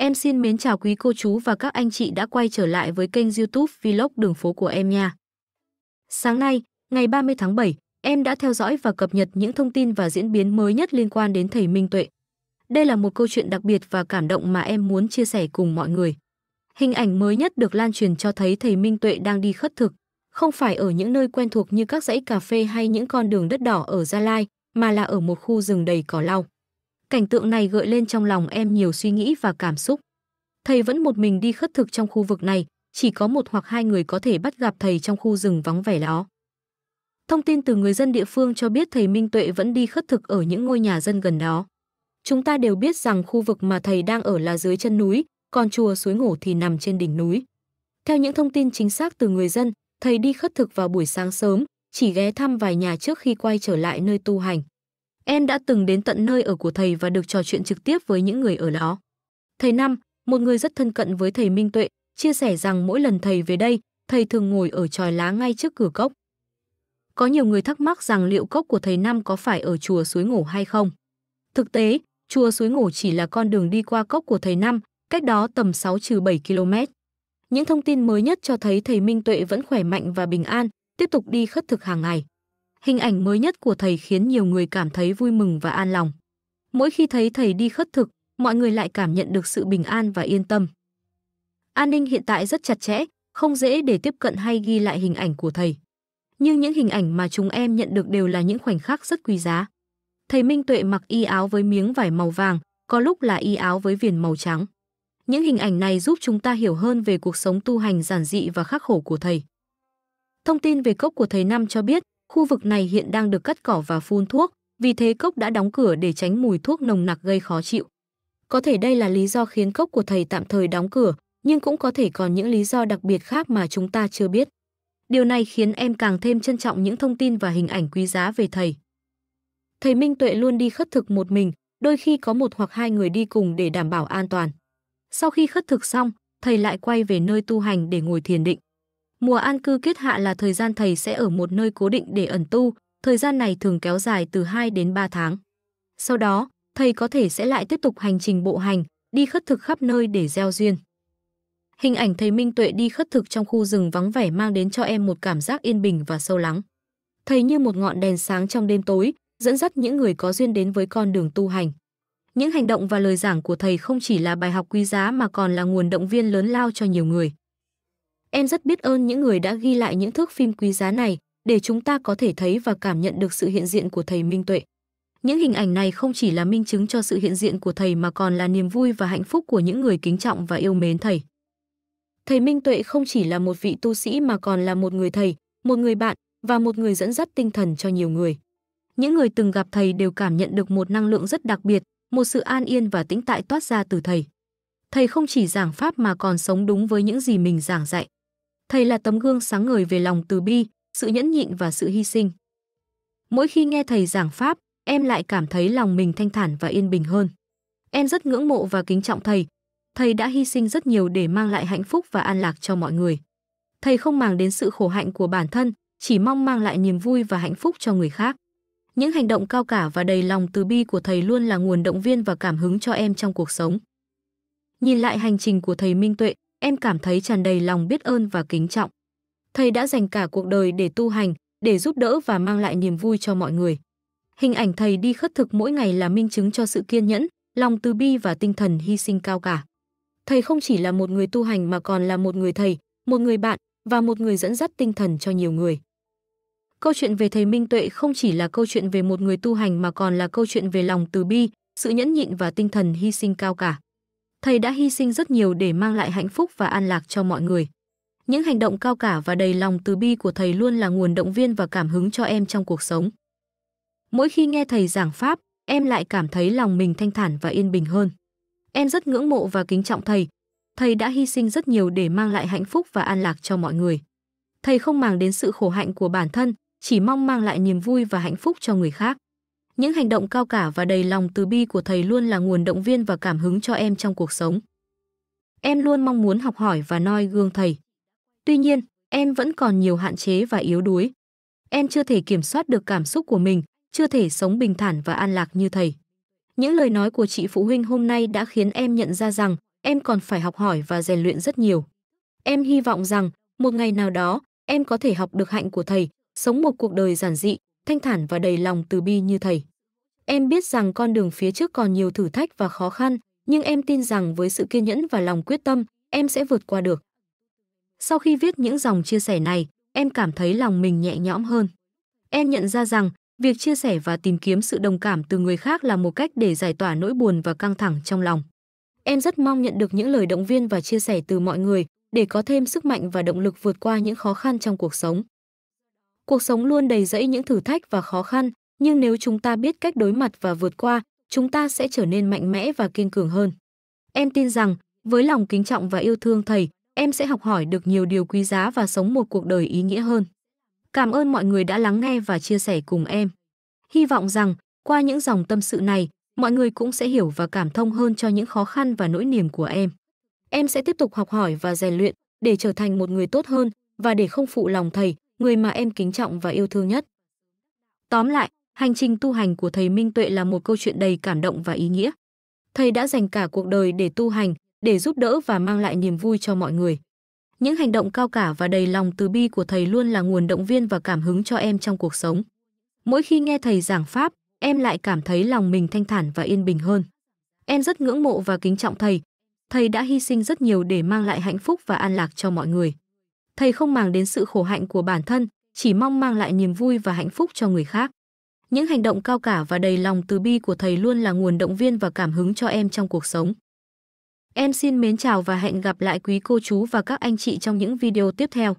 Em xin mến chào quý cô chú và các anh chị đã quay trở lại với kênh YouTube Vlog đường phố của em nha. Sáng nay, ngày 30 tháng 7, em đã theo dõi và cập nhật những thông tin và diễn biến mới nhất liên quan đến thầy Minh Tuệ. Đây là một câu chuyện đặc biệt và cảm động mà em muốn chia sẻ cùng mọi người. Hình ảnh mới nhất được lan truyền cho thấy thầy Minh Tuệ đang đi khất thực, không phải ở những nơi quen thuộc như các dãy cà phê hay những con đường đất đỏ ở Gia Lai, mà là ở một khu rừng đầy cỏ lau. Cảnh tượng này gợi lên trong lòng em nhiều suy nghĩ và cảm xúc. Thầy vẫn một mình đi khất thực trong khu vực này, chỉ có một hoặc hai người có thể bắt gặp thầy trong khu rừng vắng vẻ đó. Thông tin từ người dân địa phương cho biết thầy Minh Tuệ vẫn đi khất thực ở những ngôi nhà dân gần đó. Chúng ta đều biết rằng khu vực mà thầy đang ở là dưới chân núi, còn chùa suối ngổ thì nằm trên đỉnh núi. Theo những thông tin chính xác từ người dân, thầy đi khất thực vào buổi sáng sớm, chỉ ghé thăm vài nhà trước khi quay trở lại nơi tu hành. Em đã từng đến tận nơi ở của thầy và được trò chuyện trực tiếp với những người ở đó. Thầy Năm, một người rất thân cận với thầy Minh Tuệ, chia sẻ rằng mỗi lần thầy về đây, thầy thường ngồi ở tròi lá ngay trước cửa cốc. Có nhiều người thắc mắc rằng liệu cốc của thầy Năm có phải ở chùa Suối Ngổ hay không. Thực tế, chùa Suối Ngổ chỉ là con đường đi qua cốc của thầy Năm, cách đó tầm 6 trừ 7 km. Những thông tin mới nhất cho thấy thầy Minh Tuệ vẫn khỏe mạnh và bình an, tiếp tục đi khất thực hàng ngày. Hình ảnh mới nhất của thầy khiến nhiều người cảm thấy vui mừng và an lòng. Mỗi khi thấy thầy đi khất thực, mọi người lại cảm nhận được sự bình an và yên tâm. An ninh hiện tại rất chặt chẽ, không dễ để tiếp cận hay ghi lại hình ảnh của thầy. Nhưng những hình ảnh mà chúng em nhận được đều là những khoảnh khắc rất quý giá. Thầy Minh Tuệ mặc y áo với miếng vải màu vàng, có lúc là y áo với viền màu trắng. Những hình ảnh này giúp chúng ta hiểu hơn về cuộc sống tu hành giản dị và khắc khổ của thầy. Thông tin về cốc của thầy Năm cho biết, Khu vực này hiện đang được cắt cỏ và phun thuốc, vì thế cốc đã đóng cửa để tránh mùi thuốc nồng nặc gây khó chịu. Có thể đây là lý do khiến cốc của thầy tạm thời đóng cửa, nhưng cũng có thể còn những lý do đặc biệt khác mà chúng ta chưa biết. Điều này khiến em càng thêm trân trọng những thông tin và hình ảnh quý giá về thầy. Thầy Minh Tuệ luôn đi khất thực một mình, đôi khi có một hoặc hai người đi cùng để đảm bảo an toàn. Sau khi khất thực xong, thầy lại quay về nơi tu hành để ngồi thiền định. Mùa an cư kết hạ là thời gian thầy sẽ ở một nơi cố định để ẩn tu, thời gian này thường kéo dài từ 2 đến 3 tháng. Sau đó, thầy có thể sẽ lại tiếp tục hành trình bộ hành, đi khất thực khắp nơi để gieo duyên. Hình ảnh thầy Minh Tuệ đi khất thực trong khu rừng vắng vẻ mang đến cho em một cảm giác yên bình và sâu lắng. Thầy như một ngọn đèn sáng trong đêm tối, dẫn dắt những người có duyên đến với con đường tu hành. Những hành động và lời giảng của thầy không chỉ là bài học quý giá mà còn là nguồn động viên lớn lao cho nhiều người. Em rất biết ơn những người đã ghi lại những thước phim quý giá này để chúng ta có thể thấy và cảm nhận được sự hiện diện của thầy Minh Tuệ. Những hình ảnh này không chỉ là minh chứng cho sự hiện diện của thầy mà còn là niềm vui và hạnh phúc của những người kính trọng và yêu mến thầy. Thầy Minh Tuệ không chỉ là một vị tu sĩ mà còn là một người thầy, một người bạn và một người dẫn dắt tinh thần cho nhiều người. Những người từng gặp thầy đều cảm nhận được một năng lượng rất đặc biệt, một sự an yên và tĩnh tại toát ra từ thầy. Thầy không chỉ giảng pháp mà còn sống đúng với những gì mình giảng dạy. Thầy là tấm gương sáng ngời về lòng từ bi, sự nhẫn nhịn và sự hy sinh. Mỗi khi nghe thầy giảng pháp, em lại cảm thấy lòng mình thanh thản và yên bình hơn. Em rất ngưỡng mộ và kính trọng thầy. Thầy đã hy sinh rất nhiều để mang lại hạnh phúc và an lạc cho mọi người. Thầy không màng đến sự khổ hạnh của bản thân, chỉ mong mang lại niềm vui và hạnh phúc cho người khác. Những hành động cao cả và đầy lòng từ bi của thầy luôn là nguồn động viên và cảm hứng cho em trong cuộc sống. Nhìn lại hành trình của thầy Minh Tuệ, em cảm thấy tràn đầy lòng biết ơn và kính trọng. Thầy đã dành cả cuộc đời để tu hành, để giúp đỡ và mang lại niềm vui cho mọi người. Hình ảnh thầy đi khất thực mỗi ngày là minh chứng cho sự kiên nhẫn, lòng từ bi và tinh thần hy sinh cao cả. Thầy không chỉ là một người tu hành mà còn là một người thầy, một người bạn và một người dẫn dắt tinh thần cho nhiều người. Câu chuyện về thầy Minh Tuệ không chỉ là câu chuyện về một người tu hành mà còn là câu chuyện về lòng từ bi, sự nhẫn nhịn và tinh thần hy sinh cao cả thầy đã hy sinh rất nhiều để mang lại hạnh phúc và an lạc cho mọi người. Những hành động cao cả và đầy lòng từ bi của thầy luôn là nguồn động viên và cảm hứng cho em trong cuộc sống. Mỗi khi nghe thầy giảng pháp, em lại cảm thấy lòng mình thanh thản và yên bình hơn. Em rất ngưỡng mộ và kính trọng thầy. Thầy đã hy sinh rất nhiều để mang lại hạnh phúc và an lạc cho mọi người. Thầy không màng đến sự khổ hạnh của bản thân, chỉ mong mang lại niềm vui và hạnh phúc cho người khác. Những hành động cao cả và đầy lòng từ bi của thầy luôn là nguồn động viên và cảm hứng cho em trong cuộc sống. Em luôn mong muốn học hỏi và noi gương thầy. Tuy nhiên, em vẫn còn nhiều hạn chế và yếu đuối. Em chưa thể kiểm soát được cảm xúc của mình, chưa thể sống bình thản và an lạc như thầy. Những lời nói của chị phụ huynh hôm nay đã khiến em nhận ra rằng em còn phải học hỏi và rèn luyện rất nhiều. Em hy vọng rằng một ngày nào đó em có thể học được hạnh của thầy, sống một cuộc đời giản dị, thanh thản và đầy lòng từ bi như thầy. Em biết rằng con đường phía trước còn nhiều thử thách và khó khăn, nhưng em tin rằng với sự kiên nhẫn và lòng quyết tâm, em sẽ vượt qua được. Sau khi viết những dòng chia sẻ này, em cảm thấy lòng mình nhẹ nhõm hơn. Em nhận ra rằng việc chia sẻ và tìm kiếm sự đồng cảm từ người khác là một cách để giải tỏa nỗi buồn và căng thẳng trong lòng. Em rất mong nhận được những lời động viên và chia sẻ từ mọi người để có thêm sức mạnh và động lực vượt qua những khó khăn trong cuộc sống. Cuộc sống luôn đầy rẫy những thử thách và khó khăn, nhưng nếu chúng ta biết cách đối mặt và vượt qua, chúng ta sẽ trở nên mạnh mẽ và kiên cường hơn. Em tin rằng, với lòng kính trọng và yêu thương thầy, em sẽ học hỏi được nhiều điều quý giá và sống một cuộc đời ý nghĩa hơn. Cảm ơn mọi người đã lắng nghe và chia sẻ cùng em. Hy vọng rằng, qua những dòng tâm sự này, mọi người cũng sẽ hiểu và cảm thông hơn cho những khó khăn và nỗi niềm của em. Em sẽ tiếp tục học hỏi và rèn luyện để trở thành một người tốt hơn và để không phụ lòng thầy, người mà em kính trọng và yêu thương nhất. Tóm lại, hành trình tu hành của thầy Minh Tuệ là một câu chuyện đầy cảm động và ý nghĩa. Thầy đã dành cả cuộc đời để tu hành, để giúp đỡ và mang lại niềm vui cho mọi người. Những hành động cao cả và đầy lòng từ bi của thầy luôn là nguồn động viên và cảm hứng cho em trong cuộc sống. Mỗi khi nghe thầy giảng pháp, em lại cảm thấy lòng mình thanh thản và yên bình hơn. Em rất ngưỡng mộ và kính trọng thầy. Thầy đã hy sinh rất nhiều để mang lại hạnh phúc và an lạc cho mọi người thầy không màng đến sự khổ hạnh của bản thân, chỉ mong mang lại niềm vui và hạnh phúc cho người khác. Những hành động cao cả và đầy lòng từ bi của thầy luôn là nguồn động viên và cảm hứng cho em trong cuộc sống. Em xin mến chào và hẹn gặp lại quý cô chú và các anh chị trong những video tiếp theo.